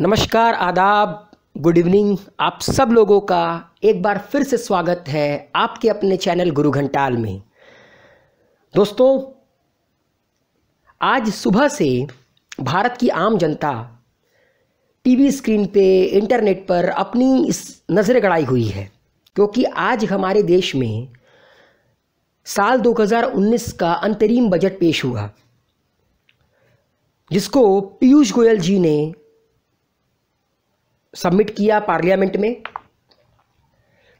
नमस्कार आदाब good evening आप सब लोगों का एक बार फिर से स्वागत है आपके अपने चैनल गुरु घंटाल में दोस्तों आज सुबह से भारत की आम जनता टीवी स्क्रीन पे इंटरनेट पर अपनी इस नज़रें गड़ाई हुई है क्योंकि आज हमारे देश में साल 2019 का अंतरिम बजट पेश हुआ जिसको पीयूष गोयल जी ने सबमिट किया पार्लियामेंट में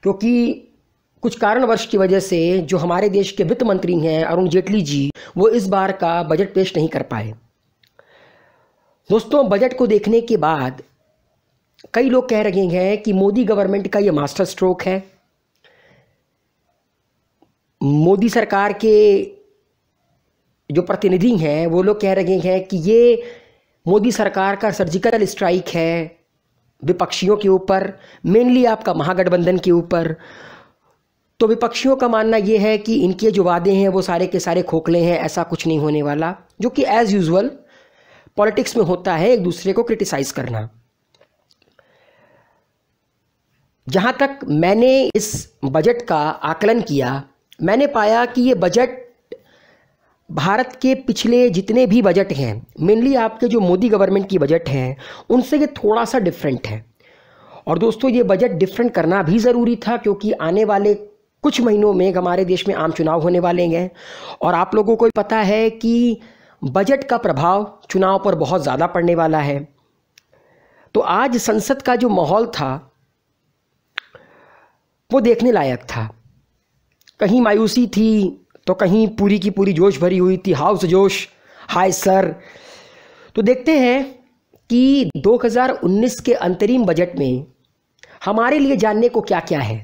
क्योंकि कुछ कारणवश की वजह से जो हमारे देश के वित्त मंत्री हैं अरुण जेटली जी वो इस बार का बजट पेश नहीं कर पाए दोस्तों बजट को देखने के बाद कई लोग कह रहे हैं कि मोदी गवर्नमेंट का ये मास्टर स्ट्रोक है मोदी सरकार के जो प्रतिनिधि हैं वो लोग कह रहे हैं कि ये मोदी सरकार का सर्जिकल स्ट्राइक है विपक्षियों के ऊपर मेनली आपका महागठबंधन के ऊपर तो विपक्षियों का मानना यह है कि इनके जो वादे हैं वो सारे के सारे खोखले हैं ऐसा कुछ नहीं होने वाला जो कि एज़ यूजल पॉलिटिक्स में होता है एक दूसरे को क्रिटिसाइज करना जहां तक मैंने इस बजट का आकलन किया मैंने पाया कि ये बजट भारत के पिछले जितने भी बजट हैं मेनली आपके जो मोदी गवर्नमेंट की बजट हैं उनसे ये थोड़ा सा डिफरेंट है और दोस्तों ये बजट डिफरेंट करना भी ज़रूरी था क्योंकि आने वाले कुछ महीनों में हमारे देश में आम चुनाव होने वाले हैं और आप लोगों को पता है कि बजट का प्रभाव चुनाव पर बहुत ज़्यादा पड़ने वाला है तो आज संसद का जो माहौल था वो देखने लायक था कहीं मायूसी थी तो कहीं पूरी की पूरी जोश भरी हुई थी हाउस जोश हाय सर तो देखते हैं कि 2019 के अंतरिम बजट में हमारे लिए जानने को क्या क्या है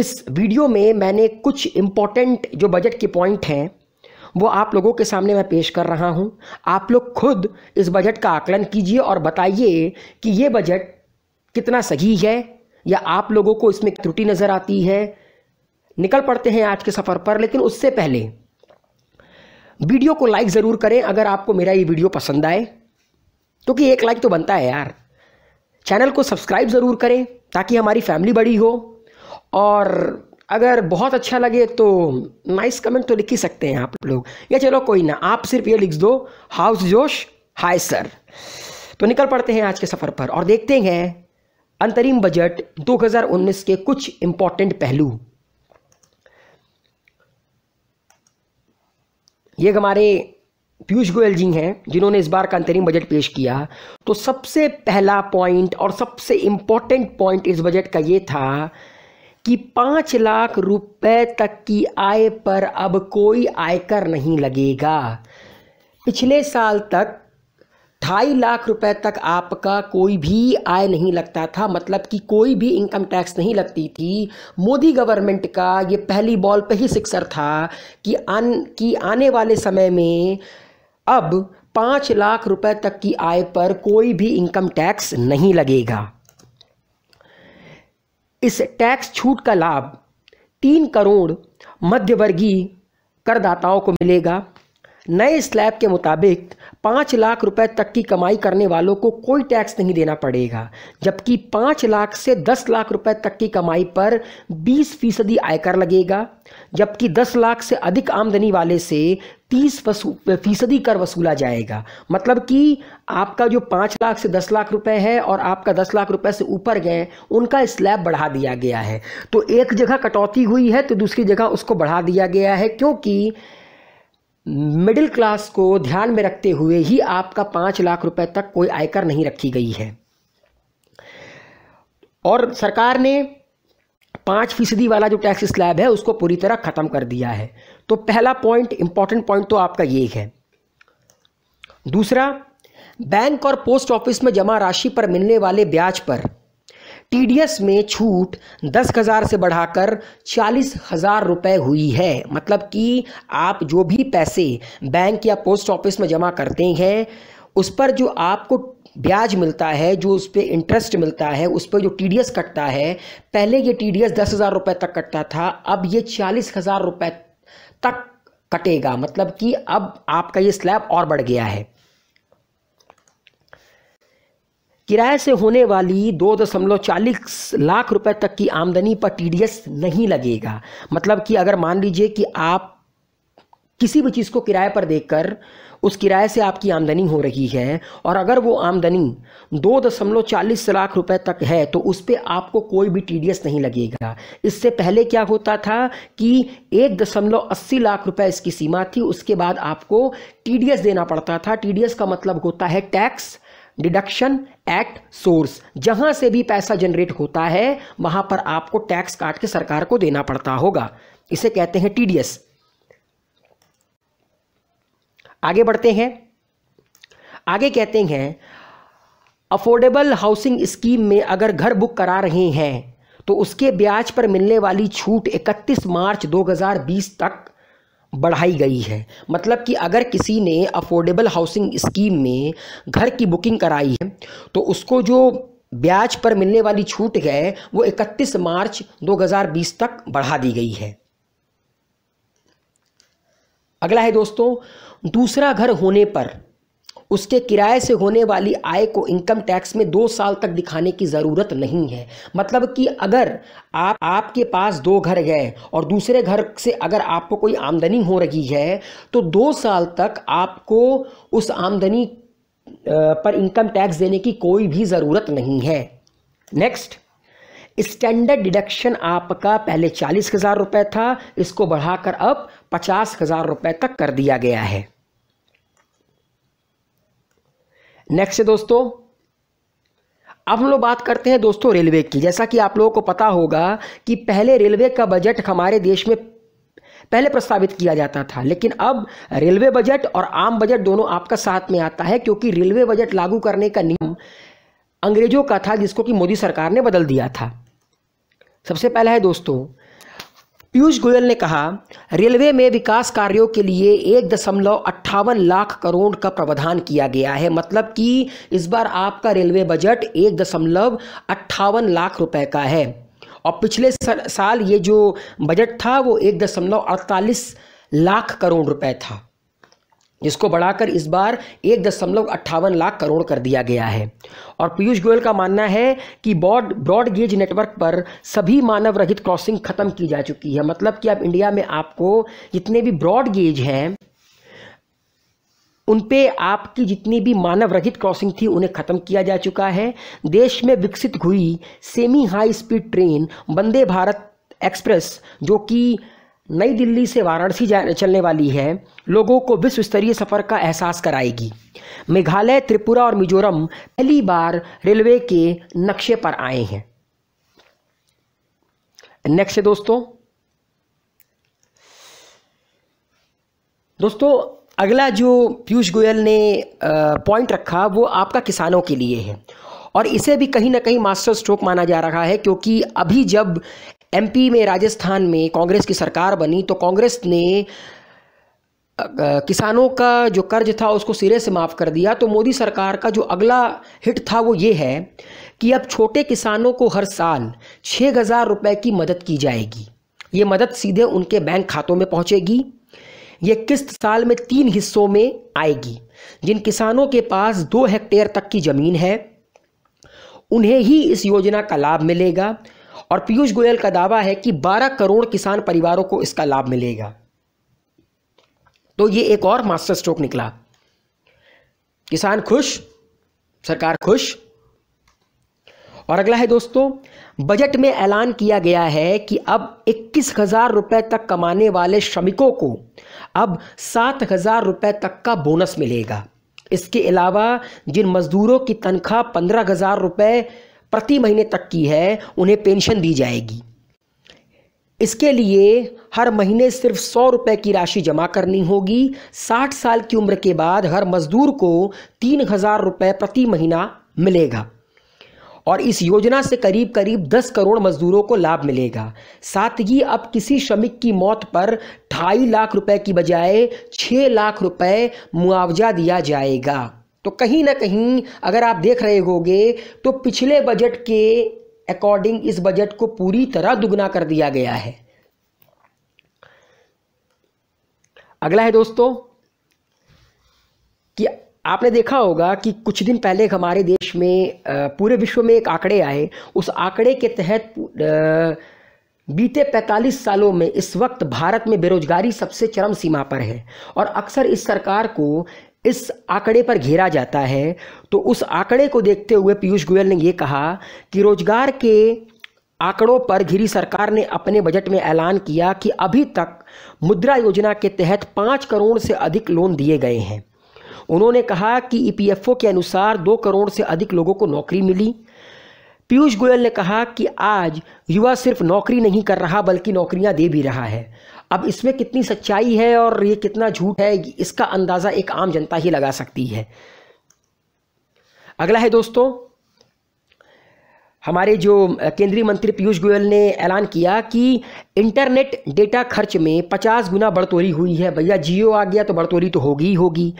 इस वीडियो में मैंने कुछ इम्पॉर्टेंट जो बजट के पॉइंट हैं वो आप लोगों के सामने मैं पेश कर रहा हूं आप लोग खुद इस बजट का आकलन कीजिए और बताइए कि ये बजट कितना सही है या आप लोगों को इसमें त्रुटि नज़र आती है निकल पड़ते हैं आज के सफ़र पर लेकिन उससे पहले वीडियो को लाइक ज़रूर करें अगर आपको मेरा ये वीडियो पसंद आए क्योंकि तो एक लाइक तो बनता है यार चैनल को सब्सक्राइब ज़रूर करें ताकि हमारी फैमिली बड़ी हो और अगर बहुत अच्छा लगे तो नाइस कमेंट तो लिख ही सकते हैं आप लोग या चलो कोई ना आप सिर्फ ये लिख दो हाउस जोश हाय सर तो निकल पड़ते हैं आज के सफ़र पर और देखते हैं अंतरिम बजट 2019 के कुछ इंपॉर्टेंट पहलू ये हमारे पीयूष गोयल जी हैं जिन्होंने इस बार का अंतरिम बजट पेश किया तो सबसे पहला पॉइंट और सबसे इम्पोर्टेंट पॉइंट इस बजट का ये था कि पाँच लाख रुपए तक की आय पर अब कोई आयकर नहीं लगेगा पिछले साल तक ढाई लाख रुपए तक आपका कोई भी आय नहीं लगता था मतलब कि कोई भी इनकम टैक्स नहीं लगती थी मोदी गवर्नमेंट का ये पहली बॉल पे ही सिक्सर था कि आन कि आने वाले समय में अब पाँच लाख रुपए तक की आय पर कोई भी इनकम टैक्स नहीं लगेगा इस टैक्स छूट का लाभ तीन करोड़ मध्यवर्गीय करदाताओं को मिलेगा नए स्लैब के मुताबिक पाँच लाख रुपए तक की कमाई करने वालों को कोई टैक्स नहीं देना पड़ेगा जबकि पाँच लाख से दस लाख रुपए तक की कमाई पर बीस फीसदी आयकर लगेगा जबकि दस लाख से अधिक आमदनी वाले से तीस फीसदी कर वसूला जाएगा मतलब कि आपका जो पाँच लाख से दस लाख रुपए है और आपका दस लाख रुपए से ऊपर गए उनका स्लैब बढ़ा दिया गया है तो एक जगह कटौती हुई है तो दूसरी जगह उसको बढ़ा दिया गया है क्योंकि मिडिल क्लास को ध्यान में रखते हुए ही आपका पांच लाख रुपए तक कोई आयकर नहीं रखी गई है और सरकार ने पांच फीसदी वाला जो टैक्स स्लैब है उसको पूरी तरह ख़त्म कर दिया है तो पहला पॉइंट इंपॉर्टेंट पॉइंट तो आपका ये है दूसरा बैंक और पोस्ट ऑफिस में जमा राशि पर मिलने वाले ब्याज पर टीडीएस में छूट दस हज़ार से बढ़ाकर चालीस हज़ार रुपये हुई है मतलब कि आप जो भी पैसे बैंक या पोस्ट ऑफिस में जमा करते हैं उस पर जो आपको ब्याज मिलता है जो उस पर इंटरेस्ट मिलता है उस पर जो टी कटता है पहले ये टी डी एस दस हज़ार रुपये तक कटता था अब ये चालीस हज़ार रुपये तक कटेगा मतलब कि अब आपका ये स्लैब और बढ़ गया है किराए से होने वाली दो दशमलव चालीस लाख रुपए तक की आमदनी पर टीडीएस नहीं लगेगा मतलब कि अगर मान लीजिए कि आप किसी भी चीज़ को किराए पर देकर उस किराए से आपकी आमदनी हो रही है और अगर वो आमदनी दो दशमलव चालीस लाख रुपए तक है तो उस पर आपको कोई भी टी नहीं लगेगा इससे पहले क्या होता था कि एक दशमलव अस्सी लाख रुपए इसकी सीमा थी उसके बाद आपको टी देना पड़ता था टी का मतलब होता है टैक्स डिडक्शन एट सोर्स जहां से भी पैसा जनरेट होता है वहां पर आपको टैक्स काट के सरकार को देना पड़ता होगा इसे कहते हैं टीडीएस आगे बढ़ते हैं आगे कहते हैं अफोर्डेबल हाउसिंग स्कीम में अगर घर बुक करा रहे हैं तो उसके ब्याज पर मिलने वाली छूट 31 मार्च 2020 तक बढ़ाई गई है मतलब कि अगर किसी ने अफोर्डेबल हाउसिंग स्कीम में घर की बुकिंग कराई है तो उसको जो ब्याज पर मिलने वाली छूट है वो 31 मार्च 2020 तक बढ़ा दी गई है अगला है दोस्तों दूसरा घर होने पर उसके किराए से होने वाली आय को इनकम टैक्स में दो साल तक दिखाने की ज़रूरत नहीं है मतलब कि अगर आप आपके पास दो घर गए और दूसरे घर से अगर आपको कोई आमदनी हो रही है तो दो साल तक आपको उस आमदनी पर इनकम टैक्स देने की कोई भी ज़रूरत नहीं है नेक्स्ट स्टैंडर्ड डिडक्शन आपका पहले चालीस हज़ार रुपये था इसको बढ़ाकर अब पचास हज़ार रुपये तक कर दिया गया है नेक्स्ट दोस्तों अब हम लोग बात करते हैं दोस्तों रेलवे की जैसा कि आप लोगों को पता होगा कि पहले रेलवे का बजट हमारे देश में पहले प्रस्तावित किया जाता था लेकिन अब रेलवे बजट और आम बजट दोनों आपका साथ में आता है क्योंकि रेलवे बजट लागू करने का नियम अंग्रेजों का था जिसको कि मोदी सरकार ने बदल दिया था सबसे पहला है दोस्तों पीयूष गोयल ने कहा रेलवे में विकास कार्यों के लिए एक दशमलव अट्ठावन लाख करोड़ का प्रावधान किया गया है मतलब कि इस बार आपका रेलवे बजट एक दशमलव अट्ठावन लाख रुपए का है और पिछले साल ये जो बजट था वो एक दशमलव अड़तालीस लाख करोड़ रुपए था जिसको बढ़ाकर इस बार एक दशमलव अट्ठावन लाख करोड़ कर दिया गया है और पीयूष गोयल का मानना है कि बॉड ब्रॉड गेज नेटवर्क पर सभी मानव रहित क्रॉसिंग खत्म की जा चुकी है मतलब कि अब इंडिया में आपको जितने भी ब्रॉड गेज हैं उन पे आपकी जितनी भी मानव रहित क्रॉसिंग थी उन्हें ख़त्म किया जा चुका है देश में विकसित हुई semi high speed train Vande Bharat Express जो कि नई दिल्ली से वाराणसी चलने वाली है लोगों को विश्व स्तरीय सफ़र का एहसास कराएगी मेघालय त्रिपुरा और मिजोरम पहली बार रेलवे के नक्शे पर आए हैं नेक्स्ट है दोस्तों दोस्तों अगला जो पीयूष गोयल ने पॉइंट रखा वो आपका किसानों के लिए है और इसे भी कहीं ना कहीं मास्टर स्ट्रोक माना जा रहा है क्योंकि अभी जब एमपी में राजस्थान में कांग्रेस की सरकार बनी तो कांग्रेस ने किसानों का जो कर्ज था उसको सिरे से माफ़ कर दिया तो मोदी सरकार का जो अगला हिट था वो ये है कि अब छोटे किसानों को हर साल छः हज़ार रुपये की मदद की जाएगी ये मदद सीधे उनके बैंक खातों में पहुंचेगी ये किस्त साल में तीन हिस्सों में आएगी जिन किसानों के पास दो हेक्टेयर तक की ज़मीन है उन्हें ही इस योजना का लाभ मिलेगा और पीयूष गोयल का दावा है कि 12 करोड़ किसान परिवारों को इसका लाभ मिलेगा तो ये एक और मास्टर स्ट्रोक निकला किसान खुश सरकार खुश और अगला है दोस्तों बजट में ऐलान किया गया है कि अब इक्कीस हजार रुपए तक कमाने वाले श्रमिकों को अब सात हजार रुपए तक का बोनस मिलेगा इसके अलावा जिन मजदूरों की तनख्वाह पंद्रह हजार रुपये प्रति महीने तक की है उन्हें पेंशन दी जाएगी इसके लिए हर महीने सिर्फ सौ रुपये की राशि जमा करनी होगी साठ साल की उम्र के बाद हर मजदूर को तीन हज़ार रुपये प्रति महीना मिलेगा और इस योजना से करीब करीब दस करोड़ मजदूरों को लाभ मिलेगा साथ ही अब किसी श्रमिक की मौत पर ढाई लाख रुपए की बजाय 6 लाख रुपए मुआवजा दिया जाएगा तो कहीं ना कहीं अगर आप देख रहे होगे तो पिछले बजट के अकॉर्डिंग इस बजट को पूरी तरह दुगना कर दिया गया है अगला है दोस्तों कि आपने देखा होगा कि कुछ दिन पहले हमारे देश में पूरे विश्व में एक आंकड़े आए उस आंकड़े के तहत बीते 45 सालों में इस वक्त भारत में बेरोजगारी सबसे चरम सीमा पर है और अक्सर इस सरकार को इस आंकड़े पर घेरा जाता है तो उस आंकड़े को देखते हुए पीयूष गोयल ने यह कहा कि रोजगार के आंकड़ों पर घिरी सरकार ने अपने बजट में ऐलान किया कि अभी तक मुद्रा योजना के तहत पाँच करोड़ से अधिक लोन दिए गए हैं उन्होंने कहा कि ई के अनुसार दो करोड़ से अधिक लोगों को नौकरी मिली पीयूष गोयल ने कहा कि आज युवा सिर्फ नौकरी नहीं कर रहा बल्कि नौकरियां दे भी रहा है अब इसमें कितनी सच्चाई है और ये कितना झूठ है इसका अंदाज़ा एक आम जनता ही लगा सकती है अगला है दोस्तों हमारे जो केंद्रीय मंत्री पीयूष गोयल ने ऐलान किया कि इंटरनेट डेटा खर्च में 50 गुना बढ़तोरी हुई है भैया जियो आ गया तो बढ़तोरी तो होगी ही होगी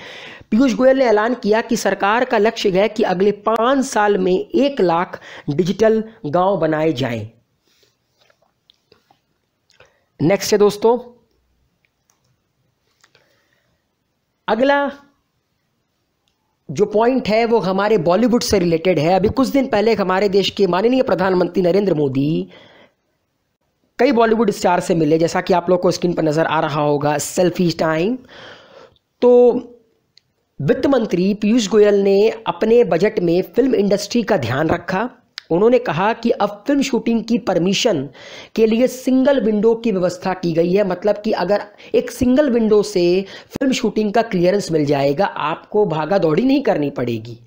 पीयूष गोयल ने ऐलान किया कि सरकार का लक्ष्य है कि अगले पाँच साल में एक लाख डिजिटल गांव बनाए जाएं नेक्स्ट है दोस्तों अगला जो पॉइंट है वो हमारे बॉलीवुड से रिलेटेड है अभी कुछ दिन पहले हमारे देश के माननीय प्रधानमंत्री नरेंद्र मोदी कई बॉलीवुड स्टार से मिले जैसा कि आप लोग को स्क्रीन पर नज़र आ रहा होगा सेल्फी टाइम तो वित्त मंत्री पीयूष गोयल ने अपने बजट में फिल्म इंडस्ट्री का ध्यान रखा उन्होंने कहा कि अब फिल्म शूटिंग की परमिशन के लिए सिंगल विंडो की व्यवस्था की गई है मतलब कि अगर एक सिंगल विंडो से फिल्म शूटिंग का क्लियरेंस मिल जाएगा आपको भागा दौड़ी नहीं करनी पड़ेगी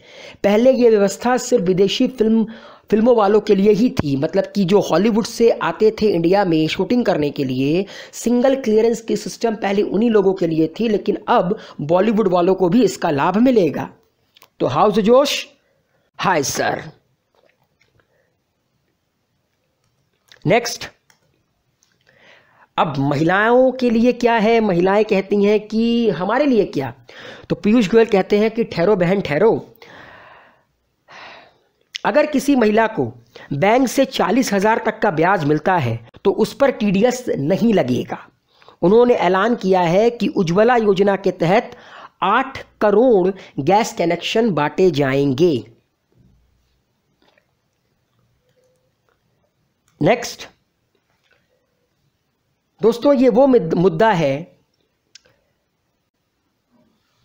पहले ये व्यवस्था सिर्फ विदेशी फिल्म फिल्मों वालों के लिए ही थी मतलब कि जो हॉलीवुड से आते थे इंडिया में शूटिंग करने के लिए सिंगल क्लियरेंस की सिस्टम पहले उन्हीं लोगों के लिए थी लेकिन अब बॉलीवुड वालों को भी इसका लाभ मिलेगा तो हाउस जोश हाय सर नेक्स्ट अब महिलाओं के लिए क्या है महिलाएं कहती हैं कि हमारे लिए क्या तो पीयूष गोयल कहते हैं कि ठहरो बहन ठहरो अगर किसी महिला को बैंक से चालीस हजार तक का ब्याज मिलता है तो उस पर टीडीएस नहीं लगेगा उन्होंने ऐलान किया है कि उज्ज्वला योजना के तहत आठ करोड़ गैस कनेक्शन बांटे जाएंगे नेक्स्ट दोस्तों ये वो मुद्दा है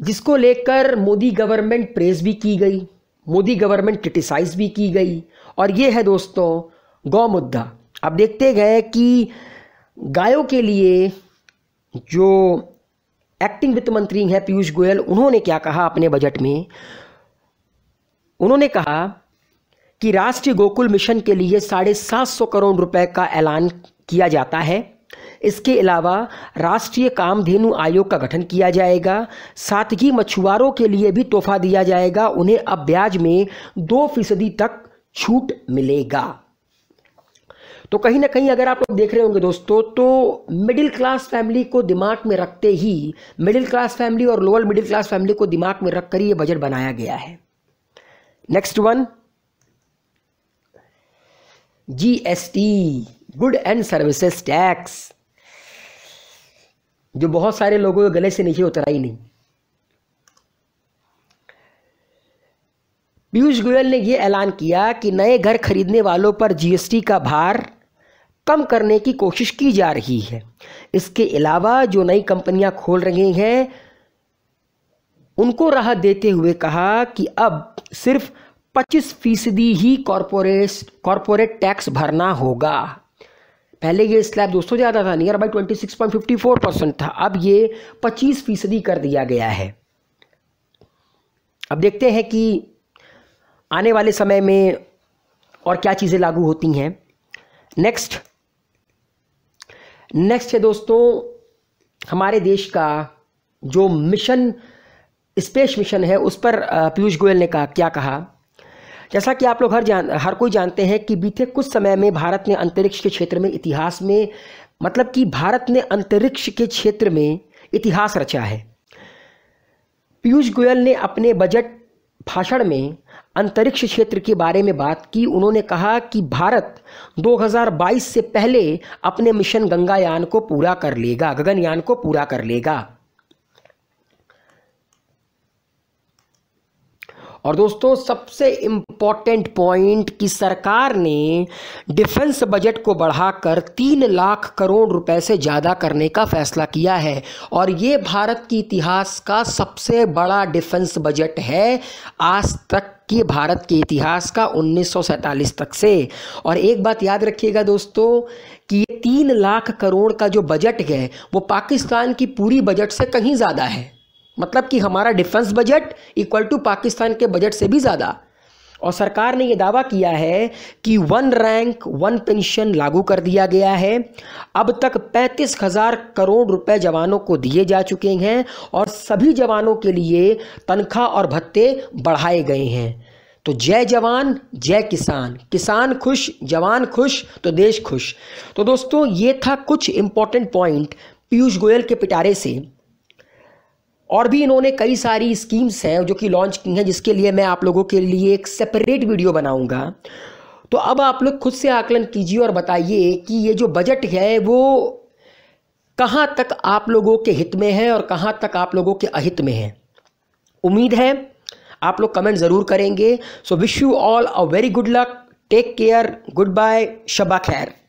जिसको लेकर मोदी गवर्नमेंट प्रेज भी की गई मोदी गवर्नमेंट क्रिटिसाइज भी की गई और ये है दोस्तों गौ मुद्दा अब देखते गए कि गायों के लिए जो एक्टिंग वित्त मंत्री हैं पीयूष गोयल उन्होंने क्या कहा अपने बजट में उन्होंने कहा कि राष्ट्रीय गोकुल मिशन के लिए साढ़े सात सौ करोड़ रुपए का ऐलान किया जाता है इसके अलावा राष्ट्रीय कामधेनु आयोग का गठन किया जाएगा साथ ही मछुआरों के लिए भी तोहफा दिया जाएगा उन्हें अब ब्याज में दो फीसदी तक छूट मिलेगा तो कहीं ना कहीं अगर आप लोग देख रहे होंगे दोस्तों तो मिडिल क्लास फैमिली को दिमाग में रखते ही मिडिल क्लास फैमिली और लोअर मिडिल क्लास फैमिली को दिमाग में रखकर ये बजट बनाया गया है next one GST good and services tax जो बहुत सारे लोगों के गले से नीचे उतरा ही नहीं पीयूष गोयल ने यह ऐलान किया कि नए घर खरीदने वालों पर जीएसटी का भार कम करने की कोशिश की जा रही है इसके अलावा जो नई कंपनियां खोल रही हैं उनको राहत देते हुए कहा कि अब सिर्फ 25 फीसदी ही कॉरपोरेट कॉरपोरेट टैक्स भरना होगा पहले ये स्लैब दोस्तों ज़्यादा था nearby twenty six point fifty four percent था अब ये पच्चीस फीसदी कर दिया गया है अब देखते हैं कि आने वाले समय में और क्या चीज़ें लागू होती हैं नेक्स्ट नेक्स्ट है दोस्तों हमारे देश का जो मिशन स्पेस मिशन है उस पर पीयूष गोयल ने कहा क्या कहा जैसा कि आप लोग हर जान हर कोई जानते हैं कि बीते कुछ समय में भारत ने अंतरिक्ष के क्षेत्र में इतिहास में मतलब कि भारत ने अंतरिक्ष के क्षेत्र में इतिहास रचा है पीयूष गोयल ने अपने बजट भाषण में अंतरिक्ष क्षेत्र के बारे में बात की उन्होंने कहा कि भारत 2022 से पहले अपने मिशन गंगायान को पूरा कर लेगा गगनयान को पूरा कर लेगा और दोस्तों सबसे इम्पॉर्टेंट पॉइंट कि सरकार ने डिफेंस बजट को बढ़ाकर तीन लाख करोड़ रुपए से ज़्यादा करने का फैसला किया है और ये भारत की इतिहास का सबसे बड़ा डिफेंस बजट है आज तक कि भारत के इतिहास का 1947 तक से और एक बात याद रखिएगा दोस्तों कि ये तीन लाख करोड़ का जो बजट है वो पाकिस्तान की पूरी बजट से कहीं ज़्यादा है मतलब कि हमारा defence budget equal to Pakistan के बजट से भी ज़्यादा और सरकार ने यह दावा किया है कि वन रैंक वन पेंशन लागू कर दिया गया है अब तक पैंतीस हज़ार करोड़ रुपए जवानों को दिए जा चुके हैं और सभी जवानों के लिए तनख्वाह और भत्ते बढ़ाए गए हैं तो जय जवान जय किसान किसान खुश जवान खुश तो देश खुश तो दोस्तों ये था कुछ इंपॉर्टेंट पॉइंट पीयूष गोयल के पिटारे से और भी इन्होंने कई सारी स्कीम्स हैं जो कि लॉन्च की हैं जिसके लिए मैं आप लोगों के लिए एक सेपरेट वीडियो बनाऊंगा तो अब आप लोग खुद से आकलन कीजिए और बताइए कि ये जो बजट है वो कहाँ तक आप लोगों के हित में है और कहाँ तक आप लोगों के अहित में है उम्मीद है आप लोग कमेंट ज़रूर करेंगे so wish you all a very good luck take care goodbye शबा खैर